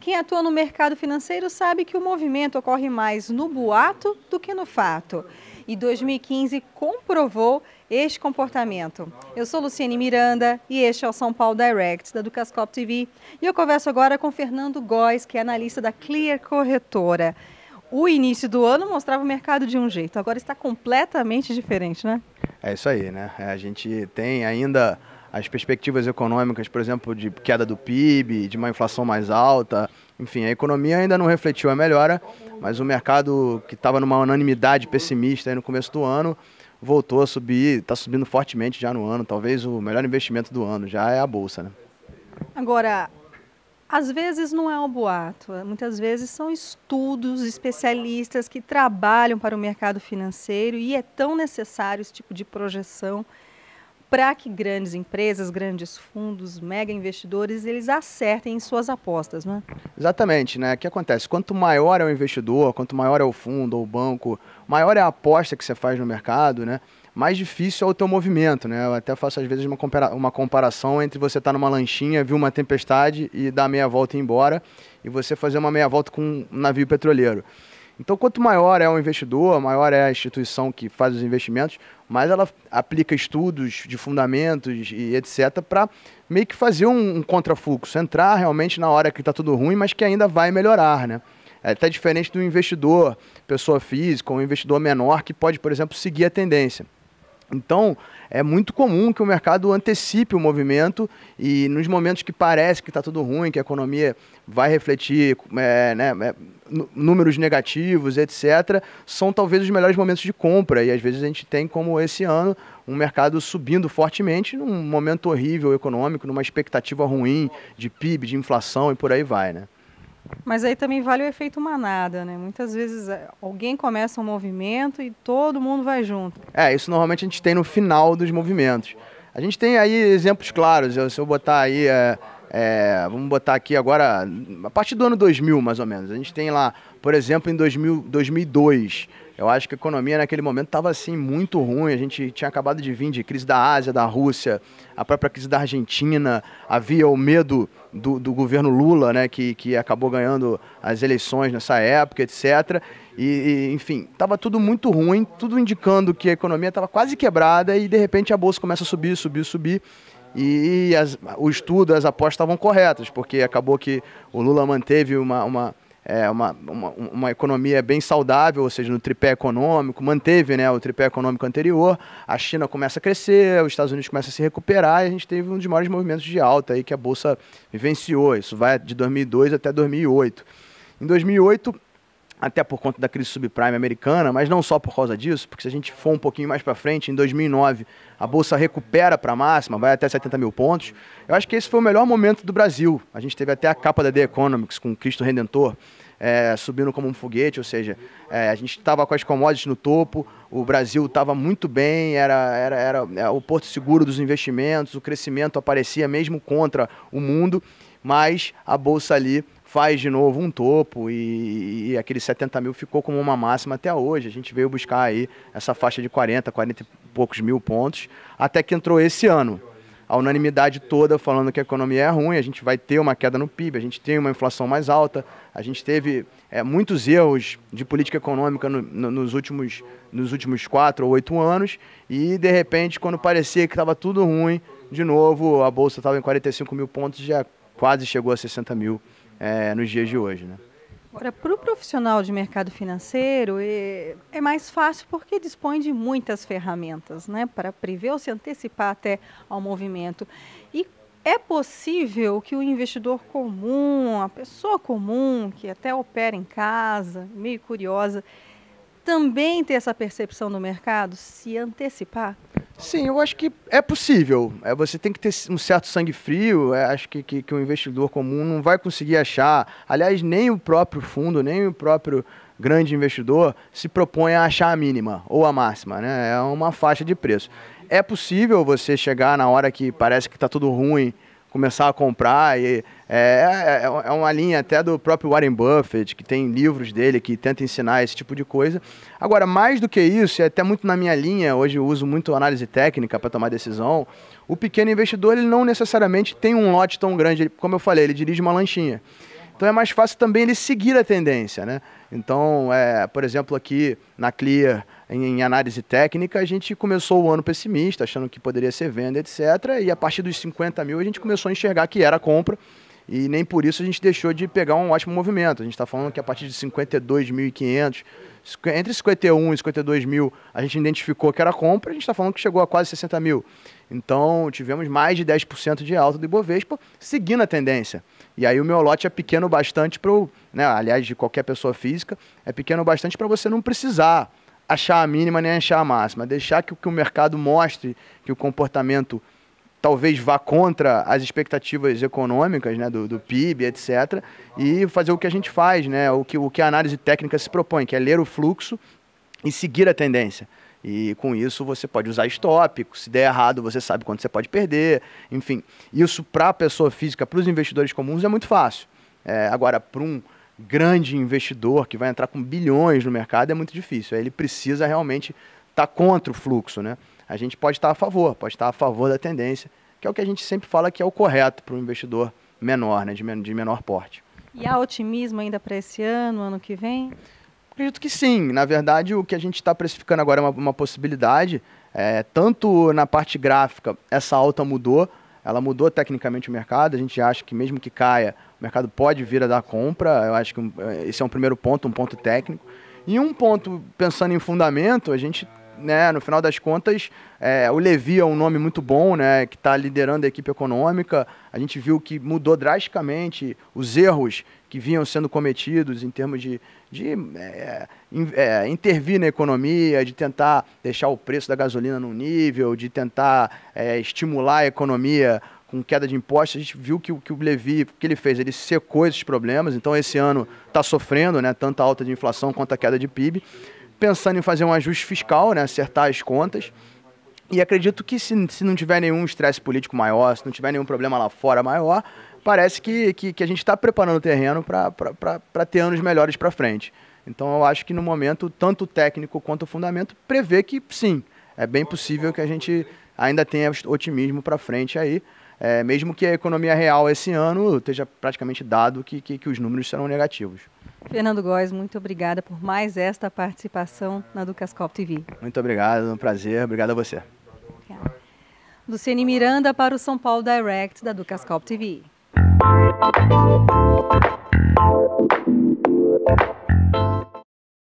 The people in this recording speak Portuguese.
Quem atua no mercado financeiro sabe que o movimento ocorre mais no boato do que no fato. E 2015 comprovou este comportamento. Eu sou Luciene Miranda e este é o São Paulo Direct da Ducascop TV. E eu converso agora com Fernando Góes, que é analista da Clear Corretora. O início do ano mostrava o mercado de um jeito, agora está completamente diferente, né? É isso aí, né? É, a gente tem ainda as perspectivas econômicas, por exemplo, de queda do PIB, de uma inflação mais alta. Enfim, a economia ainda não refletiu a melhora, mas o mercado que estava numa unanimidade pessimista no começo do ano voltou a subir, está subindo fortemente já no ano. Talvez o melhor investimento do ano já é a bolsa, né? Agora, às vezes não é um boato, muitas vezes são estudos, especialistas que trabalham para o mercado financeiro e é tão necessário esse tipo de projeção para que grandes empresas, grandes fundos, mega investidores, eles acertem em suas apostas, né? Exatamente, né? O que acontece? Quanto maior é o investidor, quanto maior é o fundo ou o banco, maior é a aposta que você faz no mercado, né? mais difícil é o teu movimento, né? Eu até faço às vezes uma, compara uma comparação entre você estar tá numa lanchinha, viu uma tempestade e dar meia volta e ir embora, e você fazer uma meia volta com um navio petroleiro. Então, quanto maior é o investidor, maior é a instituição que faz os investimentos, mais ela aplica estudos de fundamentos e etc. para meio que fazer um, um contrafluxo, entrar realmente na hora que está tudo ruim, mas que ainda vai melhorar, né? É até diferente do investidor, pessoa física, ou um investidor menor que pode, por exemplo, seguir a tendência. Então, é muito comum que o mercado antecipe o movimento e nos momentos que parece que está tudo ruim, que a economia vai refletir é, né, é, números negativos, etc., são talvez os melhores momentos de compra. E às vezes a gente tem, como esse ano, um mercado subindo fortemente num momento horrível econômico, numa expectativa ruim de PIB, de inflação e por aí vai, né? Mas aí também vale o efeito manada, né? Muitas vezes é, alguém começa um movimento e todo mundo vai junto. É, isso normalmente a gente tem no final dos movimentos. A gente tem aí exemplos claros, se eu botar aí, é, é, vamos botar aqui agora, a partir do ano 2000 mais ou menos. A gente tem lá, por exemplo, em 2000, 2002, eu acho que a economia naquele momento estava assim muito ruim. A gente tinha acabado de vir de crise da Ásia, da Rússia, a própria crise da Argentina. Havia o medo do, do governo Lula, né, que, que acabou ganhando as eleições nessa época, etc. E, e enfim, estava tudo muito ruim, tudo indicando que a economia estava quase quebrada e de repente a bolsa começa a subir, subir, subir. E as, o estudo, as apostas estavam corretas, porque acabou que o Lula manteve uma, uma é, uma, uma, uma, economia bem saudável, ou seja, no tripé econômico, manteve né, o tripé econômico anterior, a China começa a crescer, os Estados Unidos começa a se recuperar e a gente teve um dos maiores movimentos de alta aí que a Bolsa vivenciou. Isso vai de 2002 até 2008. Em 2008, até por conta da crise subprime americana, mas não só por causa disso, porque se a gente for um pouquinho mais para frente, em 2009 a bolsa recupera para a máxima, vai até 70 mil pontos. Eu acho que esse foi o melhor momento do Brasil. A gente teve até a capa da The Economics com Cristo Redentor é, subindo como um foguete, ou seja, é, a gente estava com as commodities no topo, o Brasil estava muito bem, era, era, era é, o porto seguro dos investimentos, o crescimento aparecia mesmo contra o mundo, mas a bolsa ali faz de novo um topo e, e aqueles 70 mil ficou como uma máxima até hoje. A gente veio buscar aí essa faixa de 40, 40 e poucos mil pontos, até que entrou esse ano. A unanimidade toda falando que a economia é ruim, a gente vai ter uma queda no PIB, a gente tem uma inflação mais alta, a gente teve é, muitos erros de política econômica no, no, nos, últimos, nos últimos quatro ou oito anos, e de repente, quando parecia que estava tudo ruim, de novo, a bolsa estava em 45 mil pontos, já quase chegou a 60 mil é, nos dias de hoje. Né? Agora, para o profissional de mercado financeiro, é, é, mais fácil porque dispõe de muitas ferramentas né, para prever ou se antecipar até ao movimento. E é possível que o investidor comum, a pessoa comum, que até opera em casa, meio curiosa, também ter essa percepção do mercado, se antecipar? Sim, eu acho que é possível. É, você tem que ter um certo sangue frio. É, acho que, que, que, um investidor comum não vai conseguir achar. Aliás, nem o próprio fundo, nem o próprio grande investidor se propõe a achar a mínima ou a máxima. Né? É uma faixa de preço. É possível você chegar na hora que parece que está tudo ruim, começar a comprar e é é, é, é, uma linha até do próprio Warren Buffett, que tem livros dele que tenta ensinar esse tipo de coisa. Agora, mais do que isso, e até muito na minha linha, hoje eu uso muito análise técnica para tomar decisão, o pequeno investidor ele não necessariamente tem um lote tão grande, como eu falei, ele dirige uma lanchinha. Então é mais fácil também ele seguir a tendência, né? Então, é, por exemplo, aqui na Clear, em, em, análise técnica, a gente começou o ano pessimista, achando que poderia ser venda, etc. E a partir dos 50 mil, a gente começou a enxergar que era compra e nem por isso a gente deixou de pegar um ótimo movimento. A gente está falando que a partir de 52.500, entre 51 e 52 mil, a gente identificou que era compra, a gente está falando que chegou a quase 60 mil. Então, tivemos mais de 10% de alta do Ibovespa, seguindo a tendência. E aí o meu lote é pequeno bastante para, né, aliás, de qualquer pessoa física, é pequeno bastante para você não precisar achar a mínima nem achar a máxima, deixar que o que o mercado mostre que o comportamento talvez vá contra as expectativas econômicas, né, do, do PIB, etc., e fazer o que a gente faz, né, o que, o que a análise técnica se propõe, que é ler o fluxo e seguir a tendência. E com isso você pode usar stop, se der errado você sabe quanto você pode perder, enfim. Isso para a pessoa física, para os investidores comuns é muito fácil. É, agora, para um grande investidor que vai entrar com bilhões no mercado é muito difícil. Aí ele precisa realmente está contra o fluxo, né? A gente pode estar tá a favor, pode estar tá a favor da tendência, que é o que a gente sempre fala que é o correto para um investidor menor, né, de, men de menor porte. E há otimismo ainda para esse ano, ano que vem? Acredito que sim. Na verdade, o que a gente está precificando agora é uma, uma possibilidade. É, tanto na parte gráfica, essa alta mudou, ela mudou tecnicamente o mercado. A gente acha que mesmo que caia, o mercado pode vir a dar compra. Eu acho que um, é, esse é um primeiro ponto, um ponto técnico. E um ponto, pensando em fundamento, a gente né, no final das contas, é, o Levi é um nome muito bom, né, que está liderando a equipe econômica. A gente viu que mudou drasticamente os erros que vinham sendo cometidos em termos de, de é, é, intervir na economia, de tentar deixar o preço da gasolina no nível, de tentar é, estimular a economia com queda de impostos, a gente viu que, que o Levi, o que ele fez, ele secou esses problemas, então esse ano está sofrendo, né, tanto a alta de inflação quanto a queda de PIB pensando em fazer um ajuste fiscal, né, acertar as contas. E acredito que se, se não tiver nenhum estresse político maior, se não tiver nenhum problema lá fora maior, parece que, que, que a gente está preparando o terreno para ter anos melhores para frente. Então eu acho que no momento, tanto o técnico quanto o fundamento prevê que sim, é bem possível que a gente ainda tenha otimismo para frente aí. É, mesmo que a economia real esse ano esteja praticamente dado que, que, que os números serão negativos. Fernando Góes, muito obrigada por mais esta participação na Ducascop TV. Muito obrigado, um prazer. Obrigado a você. Luciene Luciane Miranda para o São Paulo Direct da Ducascop TV.